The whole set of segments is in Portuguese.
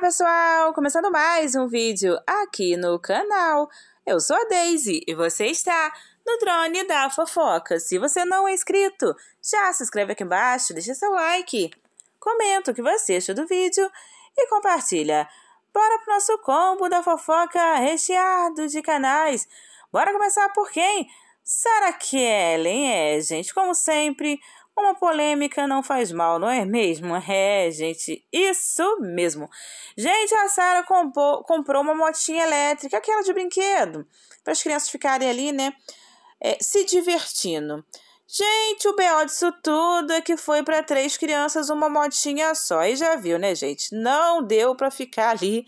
Olá, pessoal! Começando mais um vídeo aqui no canal. Eu sou a Daisy e você está no Drone da Fofoca. Se você não é inscrito, já se inscreve aqui embaixo, deixa seu like, comenta o que você achou do vídeo e compartilha. Bora pro nosso combo da fofoca recheado de canais. Bora começar por quem? Sarah Kellen, é, gente, como sempre, uma polêmica não faz mal, não é mesmo? É, gente, isso mesmo. Gente, a Sarah compô, comprou uma motinha elétrica, aquela de brinquedo, para as crianças ficarem ali, né, é, se divertindo. Gente, o BO disso tudo é que foi para três crianças uma motinha só. E já viu, né, gente? Não deu para ficar ali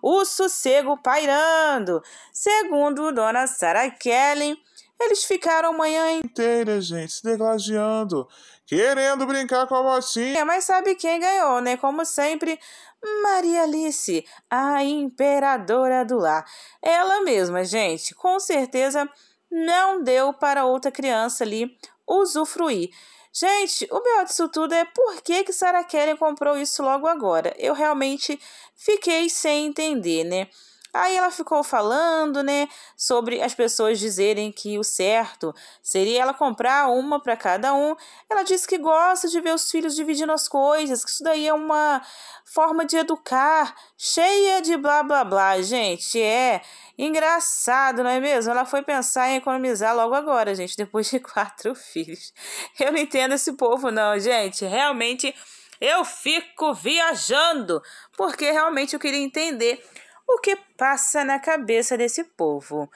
o sossego pairando. Segundo Dona Sarah Kellen, eles ficaram a manhã inteira, gente, se degladiando, querendo brincar com a botinha. É, mas sabe quem ganhou, né? Como sempre, Maria Alice, a imperadora do lar. Ela mesma, gente, com certeza não deu para outra criança ali usufruir. Gente, o melhor disso tudo é por que, que Sarah Kelly comprou isso logo agora. Eu realmente fiquei sem entender, né? Aí ela ficou falando, né, sobre as pessoas dizerem que o certo seria ela comprar uma para cada um. Ela disse que gosta de ver os filhos dividindo as coisas, que isso daí é uma forma de educar, cheia de blá blá blá. Gente, é engraçado, não é mesmo? Ela foi pensar em economizar logo agora, gente, depois de quatro filhos. Eu não entendo esse povo, não, gente. Realmente eu fico viajando, porque realmente eu queria entender o que passa na cabeça desse povo.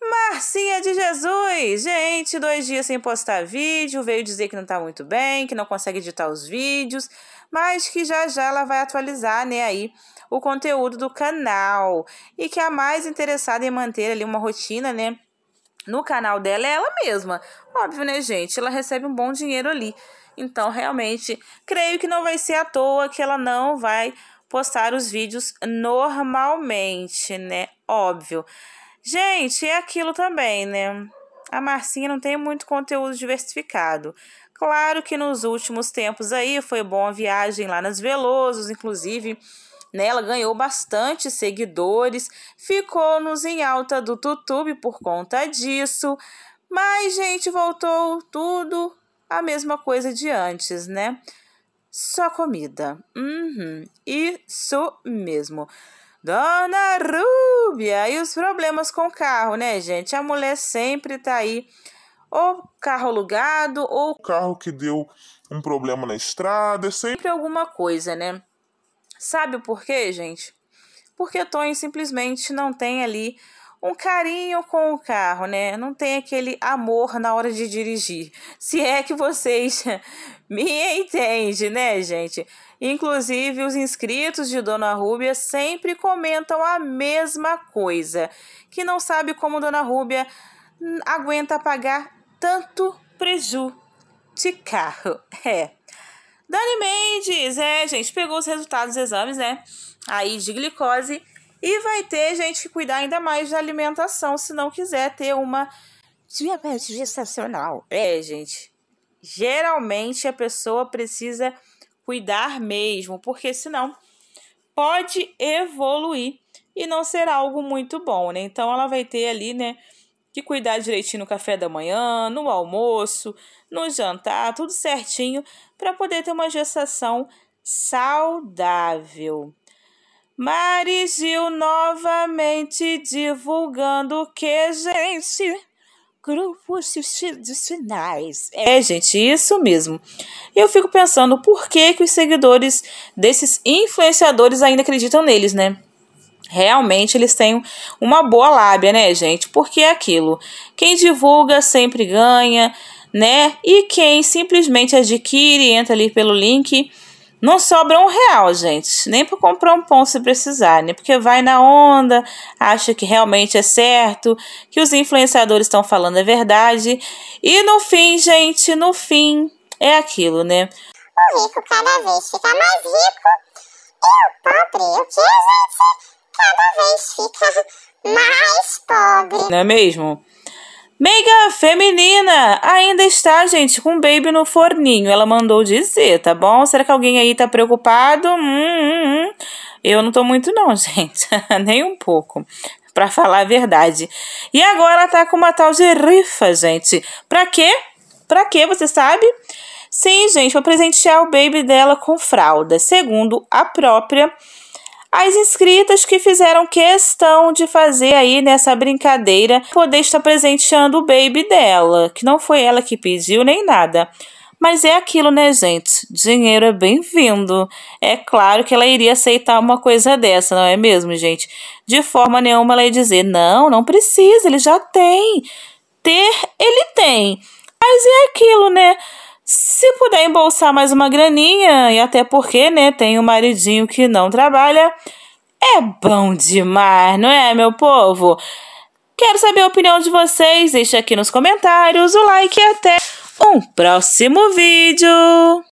Marcinha de Jesus! Gente, dois dias sem postar vídeo, veio dizer que não tá muito bem, que não consegue editar os vídeos, mas que já já ela vai atualizar, né, aí o conteúdo do canal. E que a mais interessada em manter ali uma rotina, né, no canal dela é ela mesma. Óbvio, né, gente? Ela recebe um bom dinheiro ali. Então, realmente, creio que não vai ser à toa que ela não vai postar os vídeos normalmente, né? Óbvio. Gente, é aquilo também, né? A Marcinha não tem muito conteúdo diversificado. Claro que nos últimos tempos aí foi boa a viagem lá nas Velosos, inclusive, né? Ela ganhou bastante seguidores, ficou nos em alta do YouTube por conta disso. Mas, gente, voltou tudo a mesma coisa de antes, né? Só comida. Uhum. Isso mesmo. Dona Rúbia! E os problemas com o carro, né, gente? A mulher sempre tá aí. Ou carro alugado, ou carro que deu um problema na estrada. Sempre, sempre alguma coisa, né? Sabe por quê, gente? Porque Tonho simplesmente não tem ali um carinho com o carro, né? Não tem aquele amor na hora de dirigir. Se é que vocês me entendem, né, gente? Inclusive, os inscritos de Dona Rúbia sempre comentam a mesma coisa, que não sabe como Dona Rúbia aguenta pagar tanto preju de carro. É. Dani Mendes, é, gente, pegou os resultados dos exames, né? Aí de glicose e vai ter gente que cuidar ainda mais da alimentação se não quiser ter uma diabetes gestacional. É, gente. Geralmente a pessoa precisa cuidar mesmo, porque senão pode evoluir e não ser algo muito bom, né? Então ela vai ter ali, né, que cuidar direitinho no café da manhã, no almoço, no jantar, tudo certinho para poder ter uma gestação saudável. Marigil novamente divulgando que, gente, grupos de sinais. É, gente, isso mesmo. eu fico pensando por que, que os seguidores desses influenciadores ainda acreditam neles, né? Realmente eles têm uma boa lábia, né, gente? Porque é aquilo. Quem divulga sempre ganha, né? E quem simplesmente adquire, entra ali pelo link não sobra um real, gente, nem para comprar um pão se precisar, né? Porque vai na onda, acha que realmente é certo, que os influenciadores estão falando a verdade. E no fim, gente, no fim, é aquilo, né? O rico cada vez fica mais rico e o pobre, o que a gente cada vez fica mais pobre. Não é mesmo? Meiga feminina! Ainda está, gente, com o baby no forninho. Ela mandou dizer, tá bom? Será que alguém aí tá preocupado? Hum, hum, hum. Eu não tô muito não, gente. Nem um pouco para falar a verdade. E agora tá com uma tal de rifa, gente. Pra quê? Pra quê, você sabe? Sim, gente, vou presentear o baby dela com fralda, segundo a própria as inscritas que fizeram questão de fazer aí nessa brincadeira poder estar presenteando o baby dela, que não foi ela que pediu nem nada. Mas é aquilo, né, gente? Dinheiro é bem-vindo. É claro que ela iria aceitar uma coisa dessa, não é mesmo, gente? De forma nenhuma ela ia dizer: não, não precisa, ele já tem. Ter, ele tem. Mas é aquilo, né? Se puder embolsar mais uma graninha, e até porque, né, tem um maridinho que não trabalha, é bom demais, não é, meu povo? Quero saber a opinião de vocês, deixe aqui nos comentários o like e até um próximo vídeo!